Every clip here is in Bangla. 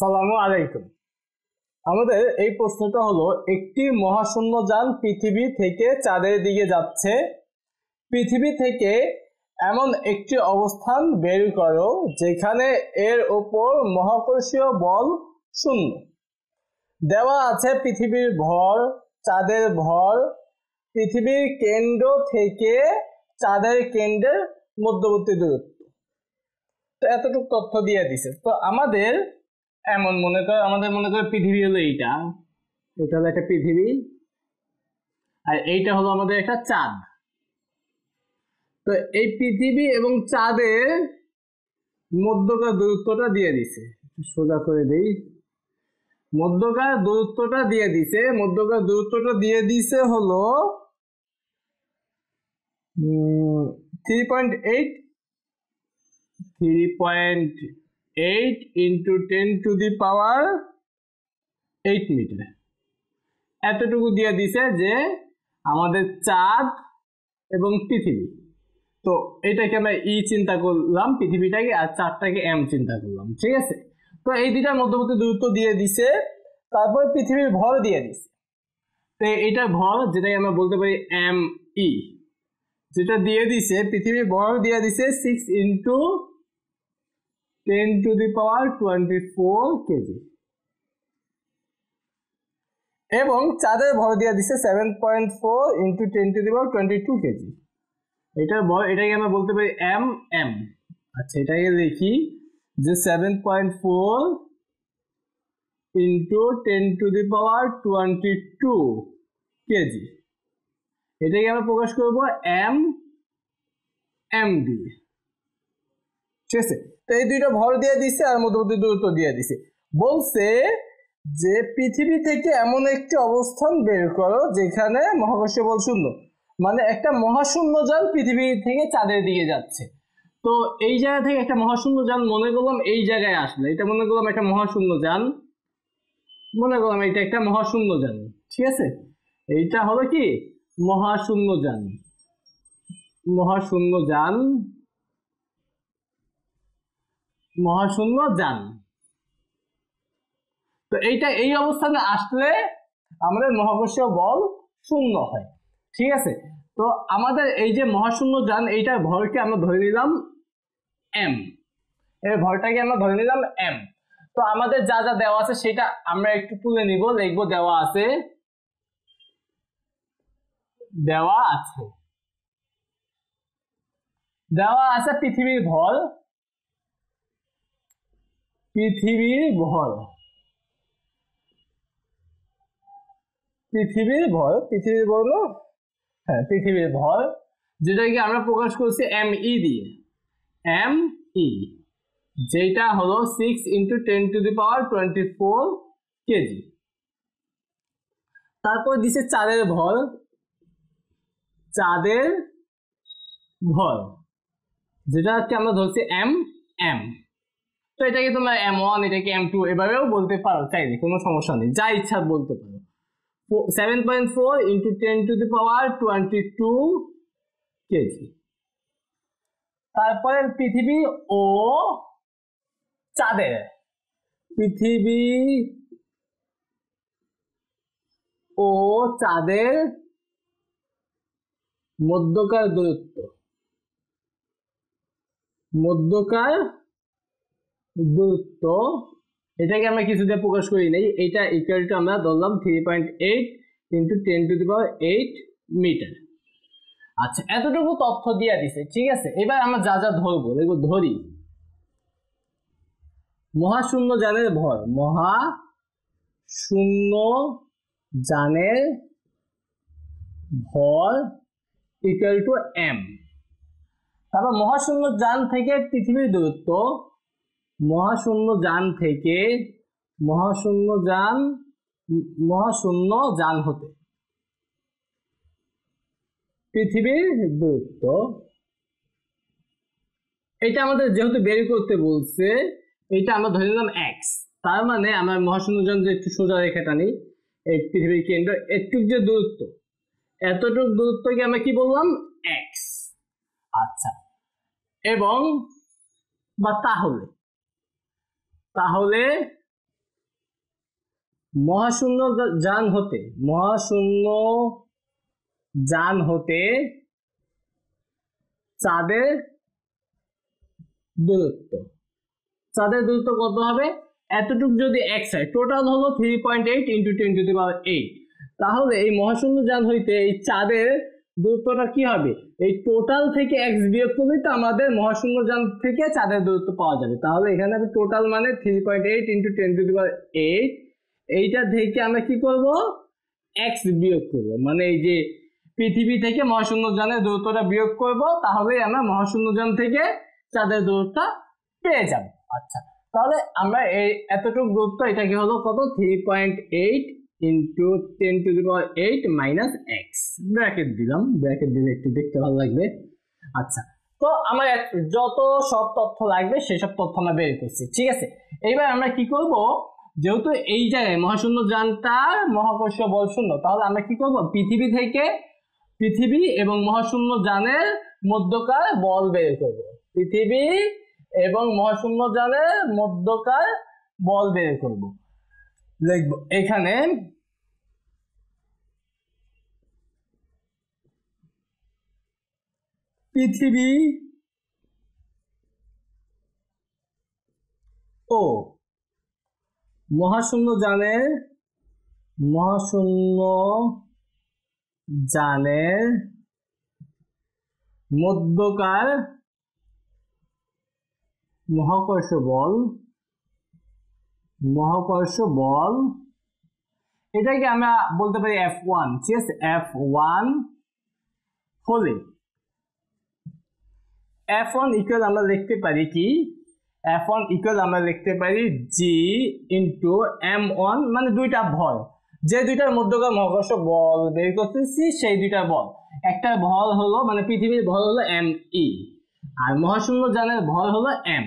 সালামু আলাইকুম আমাদের এই প্রশ্নটা হলো একটি মহাশূন্য যান পৃথিবী থেকে চাঁদের দিকে যাচ্ছে পৃথিবী থেকে এমন একটি অবস্থান বের করো যেখানে এর ওপর মহাকর্ষীয় বল শূন্য দেওয়া আছে পৃথিবীর ভর চাঁদের ভর পৃথিবীর কেন্দ্র থেকে চাঁদের কেন্দ্রের মধ্যবর্তী দূরত্ব তো এতটুকু তথ্য দিয়ে দিছে তো আমাদের এমন মনে করে আমাদের মনে করে পৃথিবী হলো এইটা এটা হলো একটা পৃথিবী আর এইটা হলো আমাদের একটা চাঁদ তো এই পৃথিবী এবং চাঁদের মধ্যকার দূরত্বটা দিয়ে দিছে সোজা করে দিই মধ্যকার দূরত্বটা দিয়ে দিছে মধ্যকার দূরত্বটা দিয়ে দিছে হলো three point eight three point eight into ten to the power eight meter এতটুকু দিয়ে দিছে যে আমাদের চাঁদ এবং পৃথিবী তো এটাকে আমরা ই e চিন্তা করলাম পৃথিবীটাকে আর চারটাকে এম চিন্তা করলাম ঠিক আছে তো এই দুইটার মধ্যবর্তী দূরত্ব দিয়ে দিছে তারপর পৃথিবীর ভর দিয়ে দিছে তো এটা ভর যেটাকে আমরা বলতে পারি এম ই e, যেটা দিয়ে দিছে পৃথিবীর ভর দিয়ে দিছে six into 10 to the power 24 KG এবং চাঁদের ভর দিয়ে দিছে seven point four to the power 22 power twenty two KG এটার ভর এটাকে আমরা বলতে পারি এম এম আচ্ছা এটাকে দেখি যে seven point four into ten to the power twenty two KG এটাকে আমরা প্রকাশ করব এম এম দিয়ে ঠিক আছে তো এই দুইটা ভর দিয়ে দিছে আর মধ্যবর্তী দূরত্ব দিয়ে দিছে বলছে যে পৃথিবী থেকে এমন একটি অবস্থান বের করো যেখানে মহাকর্ষ বল শূন্য মানে একটা মহাশূন্য যান পৃথিবী থেকে চাঁদের দিকে যাচ্ছে তো এই জায়গা থেকে একটা মহাশূন্য যান মনে করলাম এই জায়গায় আসলে এটা মনে করলাম একটা মহাশূন্য যান মনে করলাম এটা একটা মহাশূন্য যান ঠিক আছে এইটা হলো কি মহাশূন্য যান মহাশূন্য যান মহাশূন্য যান তো এইটা এই অবস্থানে আসলে আমাদের মহাকর্ষীয় বল শূন্য হয় ঠিক আছে তো আমাদের এই যে মহাশূন্য যান এইটার ভরকে আমরা ধরে নিলাম এম এই ভরটাকে আমরা ধরে নিলাম এম তো আমাদের যা যা দেওয়া আছে সেটা আমরা একটু তুলে নিব লিখবো দেওয়া আছে দেওয়া আছে দেওয়া আছে পৃথিবীর ভর পৃথিবীর ভর পৃথিবীর ভর পৃথিবীর ভর হ্যাঁ পৃথিবীর ভর যেটাকে আমরা প্রকাশ করছি এম ই e দিয়ে এম ই e, যেটা হলো six into ten to the power twenty four KG তারপর দিছে চাঁদের ভর চাঁদের ভর যেটাকে আমরা ধরছি এম এম তো এটাকে তোমরা এম ওয়ান এটাকে এম টু এভাবেও বলতে পারো চাইলে কোনো সমস্যা নেই যা ইচ্ছা বলতে পারো seven point four into ten to the power twenty two KG তারপরে পৃথিবী ও চাঁদের পৃথিবী ও চাঁদের মধ্যকার দূরত্ব মধ্যকার দূরত্ব এটাকে আমরা কিছুতে প্রকাশ করি নাই এটা ইকুয়াল টু আমরা ধরলাম three point eight into ten to the power eight meter আচ্ছা এতটুকু তথ্য দিয়ে দিছে ঠিক আছে এবার আমরা যা যা ধরবো দেখবো ধরি মহাশূন্য যানের ভর মহা শূন্য যানের ভর ইকুয়াল টু এম তারপর মহাশূন্য যান থেকে পৃথিবীর দূরত্ব মহাশূন্য যান থেকে মহাশূন্য যান মহাশূন্য যান হতে পৃথিবীর দূরত্ব এটা আমাদের যেহেতু বের করতে বলছে এটা আমরা ধরে নিলাম এক্স তার মানে আমরা মহাশূন্য যান যে একটু সোজা রেখাটা নিই এই পৃথিবীর কেন্দ্র এটুক যে দূরত্ব এতটুকু দূরত্বকে আমরা কি বললাম এক্স আচ্ছা এবং বা তাহলে তাহলে মহাশূন্য যান হতে মহাশূন্য যান হতে চাঁদের দূরত্ব চাঁদের দূরত্ব কত হবে এতটুকু যদি এক সাইড টোটাল হলো three point eight into ten to the power eight তাহলে এই মহাশূন্য যান হইতে এই চাঁদের দূরত্বটা কি হবে এই টোটাল থেকে এক্স বিয়োগ করলে তো আমাদের মহাশূন্যযান থেকে চাঁদের দূরত্ব পাওয়া যাবে তাহলে এখানে আমি টোটাল মানে three point eight into ten to power eight এইটা থেকে আমরা কি করব এক্স বিয়োগ করব মানে এই যে পৃথিবী থেকে যানের দূরত্বটা বিয়োগ করব তাহলে আমরা যান থেকে চাঁদের দূরত্বটা পেয়ে যাব আচ্ছা তাহলে আমরা এই এতটুকু দূরত্ব এটা কি হলো কত three point eight into ten to the power eight minus X bracket দিলাম ব্র্যাকেট দিলে একটু দেখতে ভালো লাগবে আচ্ছা তো আমার যত সব তথ্য লাগবে সেসব তথ্য আমরা বের করছি ঠিক আছে এইবার আমরা কি করব যেহেতু এই জায়গায় মহাশূন্য যানটার মহাকর্ষ বল শূন্য তাহলে আমরা কি করব পৃথিবী থেকে পৃথিবী এবং মহাশূন্য যানের মধ্যকার বল বের করব পৃথিবী এবং মহাশূন্য যানের মধ্যকার বল বের করবো লিখব এখানে পৃথিবী ও মহাশূন্য জানে মহাশূন্য জানে মধ্যকার মহাকর্ষ বল মহাকর্ষ বল এটাকে আমরা বলতে পারি এফ ওয়ান ঠিক আছে এফ ওয়ান হলে এফ ওয়ান ইকুয়াল আমরা লিখতে পারি কি এফ ওয়ান ইকুয়াল আমরা লিখতে পারি জি ইন্টু এম ওয়ান মানে দুইটা ভর যে দুইটার মধ্যকার মহাকর্ষ বল বের করতেছি সেই দুইটা বল একটা ভর হলো মানে পৃথিবীর ভর হলো এম ই e, আর মহাশূন্য যানের ভর হলো এম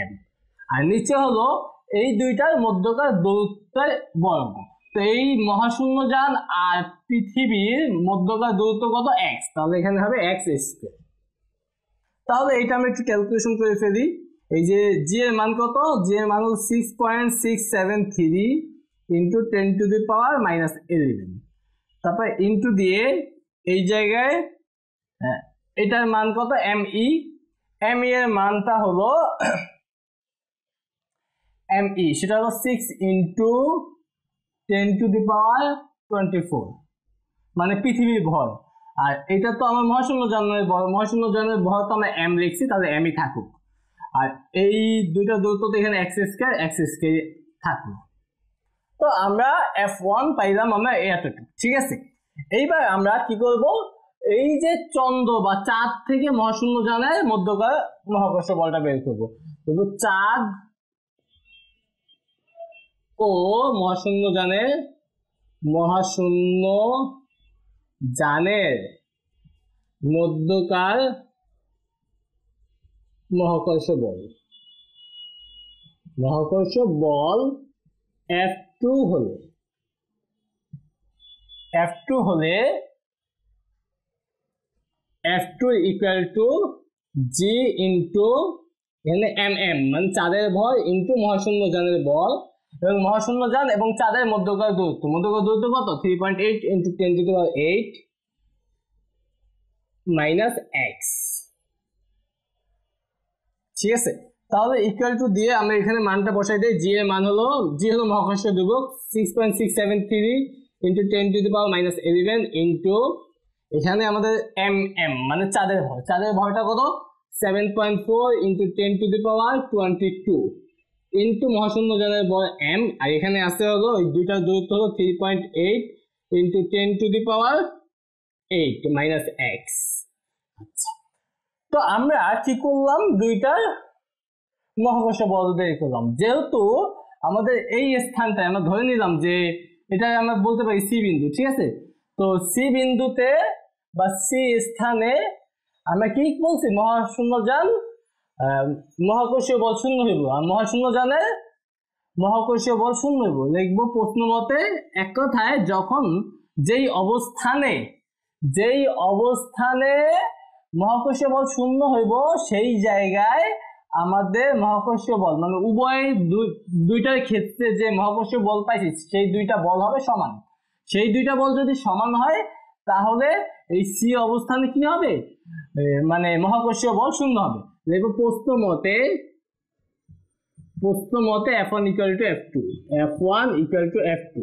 এম আর নিচে হলো এই দুইটার মধ্যকার দূরত্বের বর্গ তো এই মহাশূন্যযান আর পৃথিবীর মধ্যকার দূরত্ব কত এক্স তাহলে এখানে হবে এক্স স্কোয়ার তাহলে এইটা আমি একটু ক্যালকুলেশন করে ফেলি এই যে জি এর মান কত জি এর মান হল six point six seven three into ten to the power minus eleven তারপর ইন্টু দিয়ে এই জায়গায় হ্যাঁ, এটার মান কত এম ই এম ই এর মানটা হলো এম ই e, সেটা হলো six into ten to the power twenty four মানে পৃথিবীর ভর আর এটা তো আমার মহাশূন্য জন্মের ভর মহাশূন্য জন্মের ভর তো আমরা এম লিখছি তাহলে এমই e থাকুক আর এই দুইটা দূরত্ব তো এখানে এক্স স্কোয়ার এক্স স্কোয়ার থাকলো তো আমরা এফ ওয়ান পাইলাম আমরা এতটুকু ঠিক আছে এইবার আমরা কি করব এই যে চন্দ্র বা চাঁদ থেকে মহাশূন্য জানায় মধ্যকার মহাকর্ষ বলটা বের করবো চাঁদ ও মহাশূন্য জানে মহাশূন্য জানের মধ্যকার মহাকর্ষ বল মহাকর্ষ বল এফ টু হলে এফ টু হলে F two equal to G into এখানে এম এম মানে চাঁদের ভর ইন্টু মহাশূন্য যানের বল এবং মহাশূন্য যান এবং চাঁদের মধ্যকার দূরত্ব মধ্যকার দূরত্ব কত three point eight into ten to eight minus X ঠিক আছে তাহলে ইকুয়াল টু দিয়ে আমরা এখানে মানটা বসাই দিই জি এর মান হলো জি হলো মহাকর্ষ ধ্রুবক six point six seven three into ten to the power minus eleven into এখানে আমাদের এম mm, এম মানে চাঁদের ভর চাঁদের ভরটা কত seven point four into ten to the power twenty two into মহাশূন্য যাদের বল এম আর এখানে আসতে হলো ওই দুইটার দূরত্ব হলো three point eight into ten to the power eight minus X আচ্ছা তো আমরা কি করলাম দুইটার মহাকর্ষ বল বের করলাম যেহেতু আমাদের এই স্থানটায় আমরা ধরে নিলাম যে এটা আমরা বলতে পারি সি বিন্দু ঠিক আছে তো সি বিন্দুতে বা সি স্থানে আমরা কি বলছি মহাশূন্য যান মহাকর্ষীয় বল শূন্য হইব আর মহাশূন্য জানে মহাকর্ষীয় বল শূন্য হইব লিখবো প্রশ্ন মতে এক কথায় যখন যেই অবস্থানে যেই অবস্থানে মহাকর্ষীয় বল শূন্য হইব সেই জায়গায় আমাদের মহাকর্ষীয় বল মানে উভয় দুইটার ক্ষেত্রে যে মহাকর্ষীয় বল পাইছি সেই দুইটা বল হবে সমান সেই দুইটা বল যদি সমান হয় তাহলে এই সি অবস্থানে কি হবে মানে মহাকর্ষীয় বল শূন্য হবে দেখো প্রশ্ন মতে F one equal to F two F one equal to F two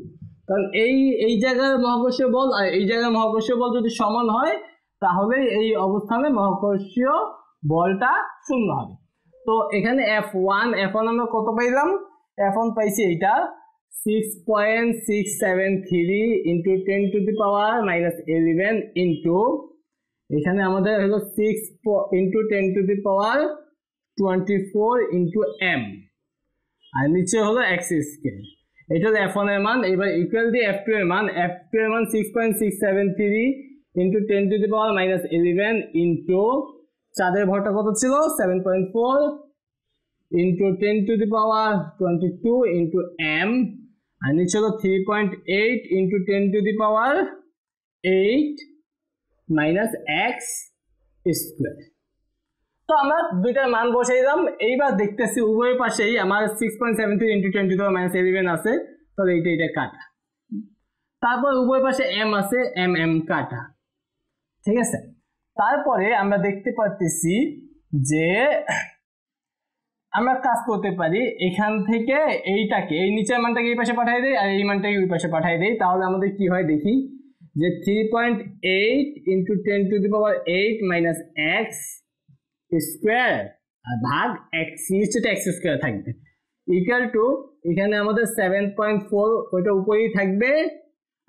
কারণ এই এই জায়গার মহাকর্ষীয় বল আর এই জায়গার মহাকর্ষীয় বল যদি সমান হয় তাহলে এই অবস্থানে মহাকর্ষীয় বলটা শূন্য হবে তো এখানে এফ ওয়ান এফ ওয়ান আমরা কত পাইলাম এফ ওয়ান পাইছি এইটা six point six seven three into ten to the power minus eleven into এখানে আমাদের হলো six into ten to the power twenty four into M আর নিচে হলো এক্স স্কেল এটা হলো এফ ওয়ানের মান এবার ইকুয়াল দি এফ টু এর মান এফ টু এর মান six point six seven three into ten to the power minus eleven into চাঁদের ভরটা কত ছিল seven point four into ten to the power twenty two into M আর নিচে হলো three point eight into ten to the power eight minus X square তো আমরা দুইটার মান বসাই দিলাম এইবার দেখতেছি উভয় পাশেই আমার six point seven three into twenty four minus eleven আছে তাহলে এইটা এটা কাটা তারপর উভয় পাশে এম আছে এম mm এম কাটা ঠিক আছে তারপরে আমরা দেখতে পাচ্ছি যে আমরা কাজ করতে পারি এখান থেকে এইটাকে এই নিচের মানটাকে এই পাশে পাঠিয়ে দেয় আর এই মানটাকে ওই পাশে পাঠিয়ে দেয় তাহলে আমাদের কি হয় দেখি যে three point eight into ten to the power eight minus X square আর ভাগ এক্স নিশ্চয়ই এক্স স্কোয়ার থাকবে ইকুয়াল টু এখানে আমাদের সেভেন পয়েন্ট ফোর ওইটা উপরেই থাকবে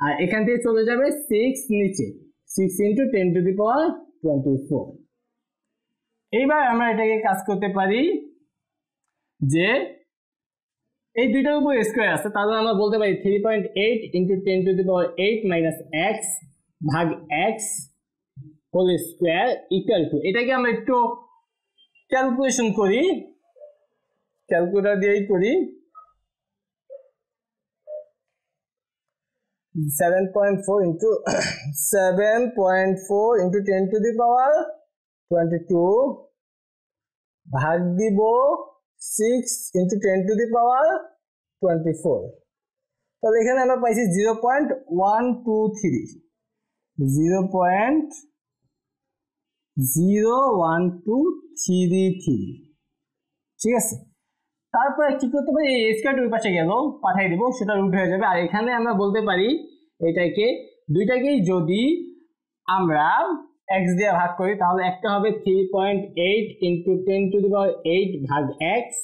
আর এখান থেকে চলে যাবে সিক্স নিচে six into ten to the power twenty four এইবার আমরা এটাকে কাজ করতে পারি যে এই দুইটার উপর স্কোয়ার আছে তাহলে আমরা বলতে পারি three point eight into ten to the power eight minus X ভাগ X whole square equal to এটাকে আমরা একটু ক্যালকুলেশন করি ক্যালকুলেটার দিয়েই করি seven point four into seven point four into ten to the power twenty two ভাগ দিব six into ten to the power twenty four তাহলে এখানে আমরা পাইছি zero point one two three zero point zero one two three three ঠিক আছে তারপরে কি করতে পারি এই স্কোয়ারটা ওই পাশে গেল পাঠিয়ে দেবো সেটা রুট হয়ে যাবে আর এখানে আমরা বলতে পারি এটাকে দুইটাকেই যদি আমরা এক্স দিয়ে ভাগ করি তাহলে একটা হবে three point eight into ten to the power eight ভাগ এক্স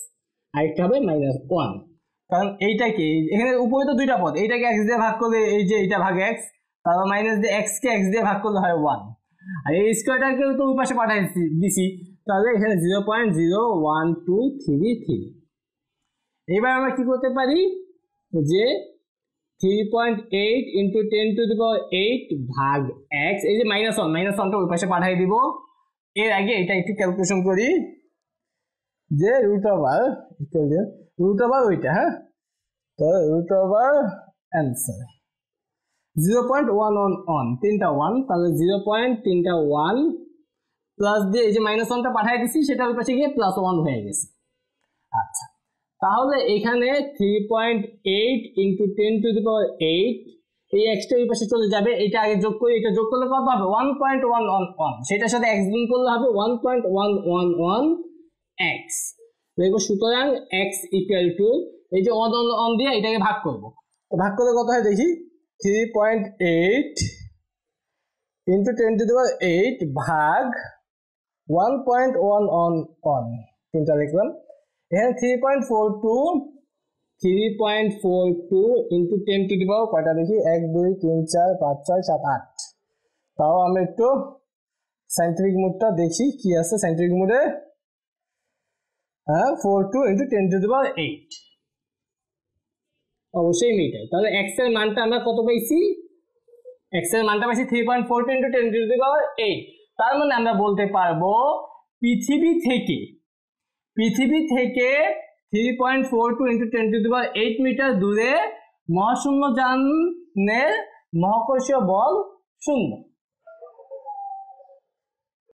আর একটা হবে মাইনাস ওয়ান কারণ এইটা কি এখানে উপরে তো দুইটা পদ এইটাকে এক্স দিয়ে ভাগ করলে এই যে এইটা ভাগ এক্স তারপর মাইনাস দিয়ে এক্সকে এক্স দিয়ে ভাগ করলে হয় ওয়ান আর এই স্কোয়ারটাকে তো ওই পাশে পাঠাই দিছি তাহলে এখানে zero point zero one two three three এবার আমরা কি করতে পারি যে three point eight into ten to দিব এইট ভাগ এক্স এই যে মাইনাস ওয়ান মাইনাস ওয়ানটা ওই পাশে পাঠিয়ে দিব এর আগে এটা একটু ক্যালকুলেশন করি যে রুট ওভার রুট ওভার ওইটা হ্যাঁ তো root over answer zero point one one one তিনটা ওয়ান তাহলে জিরো পয়েন্ট তিনটা ওয়ান প্লাস দিয়ে এই যে মাইনাস ওয়ানটা পাঠিয়ে দিছি সেটা ওই পাশে গিয়ে প্লাস ওয়ান হয়ে গেছে আচ্ছা তাহলে এখানে three point eight into ten to the power eight এই এক্সটা ওই পাশে চলে যাবে এটা আগে যোগ করি এটা যোগ করলে কত হবে one point one one one সেটার সাথে এক্স গুণ করলে হবে one point one one one x দেখবো সুতরাং এক্স ইকুয়াল টু এই যে ওয়ান ওয়ান ওয়ান দিয়ে এটাকে ভাগ করবো ভাগ করলে কত হয় দেখি three point eight into ten to power eight ভাগ one point one one one তিনটা দেখলাম এখানে three point four two three point four two ten to কয়টা দেখি এক দুই তিন চার পাঁচ ছয় সাত আট তাও আমরা একটু সাইন্টিফিক মোডটা দেখি কি আছে সাইন্টিফিক মোডে হ্যাঁ four two into ten to the power অবশ্যই মিটার তাহলে এক্স এর মানটা আমরা কত পাইছি এক্স এর মানটা পাইছি three point four two ten to তার মানে আমরা বলতে পারবো পৃথিবী থেকে পৃথিবী থেকে three point four two into ten to দিবার এইট মিটার দূরে মহাশূন্য যানের মহাকর্ষীয় বল শূন্য